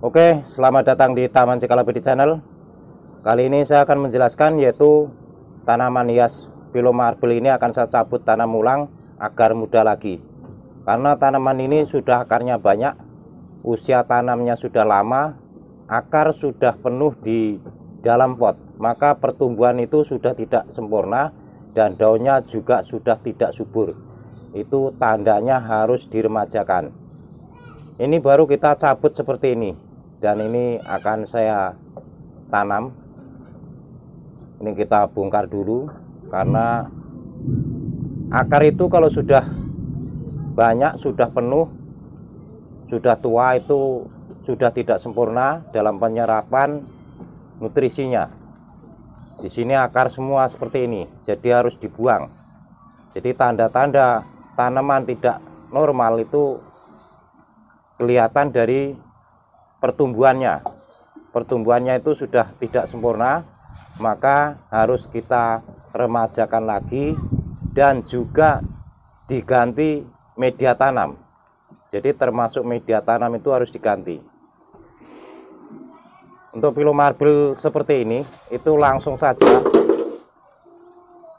Oke, selamat datang di Taman di Channel. Kali ini saya akan menjelaskan yaitu tanaman hias Pilomarbel ini akan saya cabut tanam ulang agar mudah lagi. Karena tanaman ini sudah akarnya banyak, usia tanamnya sudah lama, akar sudah penuh di dalam pot, maka pertumbuhan itu sudah tidak sempurna dan daunnya juga sudah tidak subur. Itu tandanya harus diremajakan. Ini baru kita cabut seperti ini dan ini akan saya tanam ini kita bongkar dulu karena akar itu kalau sudah banyak sudah penuh sudah tua itu sudah tidak sempurna dalam penyerapan nutrisinya di sini akar semua seperti ini jadi harus dibuang jadi tanda-tanda tanaman tidak normal itu kelihatan dari pertumbuhannya pertumbuhannya itu sudah tidak sempurna maka harus kita remajakan lagi dan juga diganti media tanam jadi termasuk media tanam itu harus diganti untuk pilo marble seperti ini itu langsung saja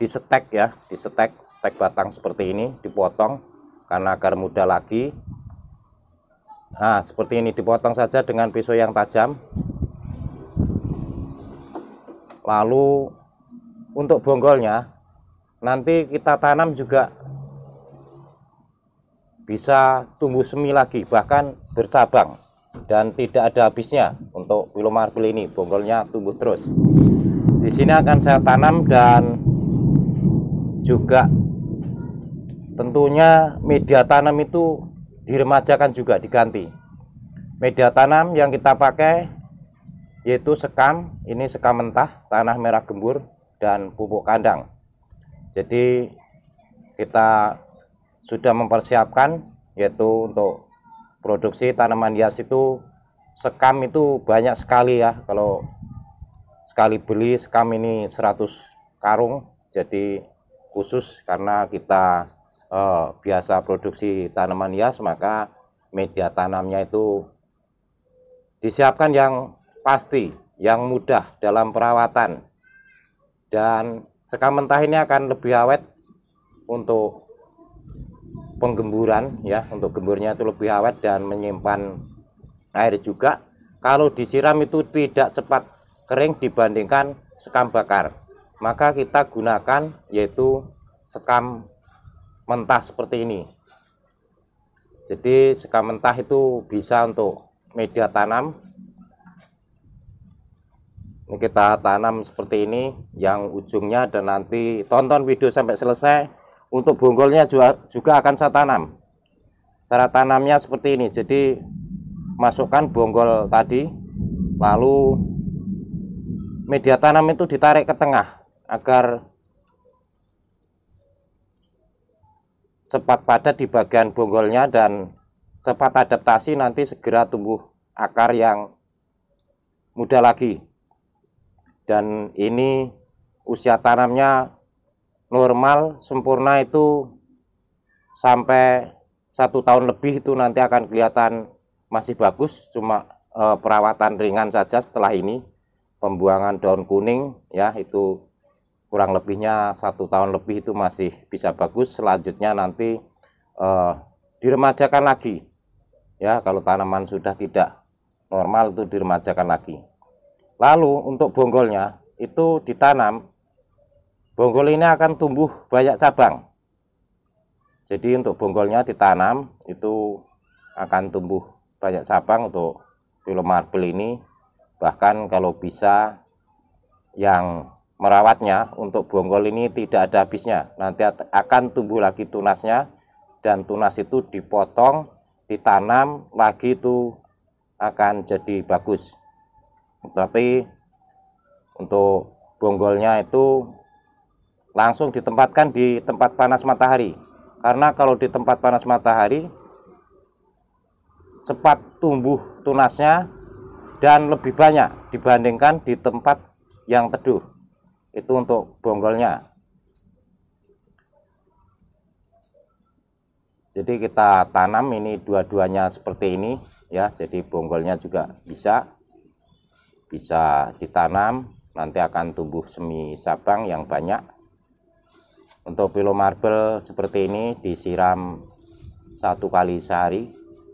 disetek ya disetek stek batang seperti ini dipotong karena agar mudah lagi Nah, seperti ini dipotong saja dengan pisau yang tajam. Lalu untuk bonggolnya nanti kita tanam juga bisa tumbuh semi lagi bahkan bercabang dan tidak ada habisnya untuk willow marble ini bonggolnya tumbuh terus di sini akan saya tanam dan juga tentunya media tanam itu diremajakan juga diganti media tanam yang kita pakai yaitu sekam ini sekam mentah tanah merah gembur dan pupuk kandang jadi kita sudah mempersiapkan yaitu untuk produksi tanaman hias itu sekam itu banyak sekali ya kalau sekali beli sekam ini 100 karung jadi khusus karena kita uh, biasa produksi tanaman hias maka media tanamnya itu disiapkan yang pasti, yang mudah dalam perawatan. Dan sekam mentah ini akan lebih awet untuk penggemburan ya, untuk gemburnya itu lebih awet dan menyimpan air juga. Kalau disiram itu tidak cepat kering dibandingkan sekam bakar. Maka kita gunakan yaitu sekam mentah seperti ini. Jadi sekam mentah itu bisa untuk media tanam. Ini kita tanam seperti ini yang ujungnya dan nanti tonton video sampai selesai. Untuk bonggolnya juga, juga akan saya tanam. Cara tanamnya seperti ini. Jadi masukkan bonggol tadi lalu media tanam itu ditarik ke tengah agar cepat padat di bagian bonggolnya dan cepat adaptasi nanti segera tumbuh akar yang muda lagi. Dan ini usia tanamnya normal sempurna itu sampai satu tahun lebih itu nanti akan kelihatan masih bagus cuma e, perawatan ringan saja setelah ini pembuangan daun kuning ya itu kurang lebihnya satu tahun lebih itu masih bisa bagus selanjutnya nanti eh, diremajakan lagi ya kalau tanaman sudah tidak normal itu diremajakan lagi lalu untuk bonggolnya itu ditanam bonggol ini akan tumbuh banyak cabang jadi untuk bonggolnya ditanam itu akan tumbuh banyak cabang untuk film marble ini bahkan kalau bisa yang merawatnya untuk bonggol ini tidak ada habisnya. Nanti akan tumbuh lagi tunasnya dan tunas itu dipotong, ditanam lagi itu akan jadi bagus. Tapi untuk bonggolnya itu langsung ditempatkan di tempat panas matahari. Karena kalau di tempat panas matahari cepat tumbuh tunasnya dan lebih banyak dibandingkan di tempat yang teduh itu untuk bonggolnya jadi kita tanam ini dua-duanya seperti ini ya jadi bonggolnya juga bisa bisa ditanam nanti akan tumbuh semi cabang yang banyak untuk pilo marble seperti ini disiram satu kali sehari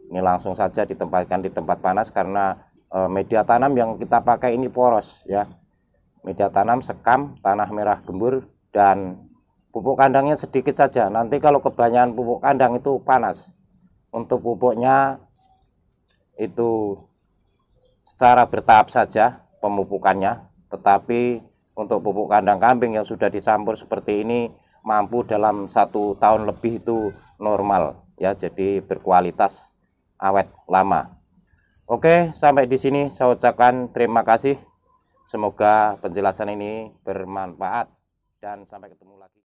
ini langsung saja ditempatkan di tempat panas karena eh, media tanam yang kita pakai ini poros ya media tanam sekam tanah merah gembur dan pupuk kandangnya sedikit saja nanti kalau kebanyakan pupuk kandang itu panas untuk pupuknya itu secara bertahap saja pemupukannya tetapi untuk pupuk kandang kambing yang sudah dicampur seperti ini mampu dalam satu tahun lebih itu normal ya jadi berkualitas awet lama oke sampai di sini saya ucapkan terima kasih Semoga penjelasan ini bermanfaat dan sampai ketemu lagi.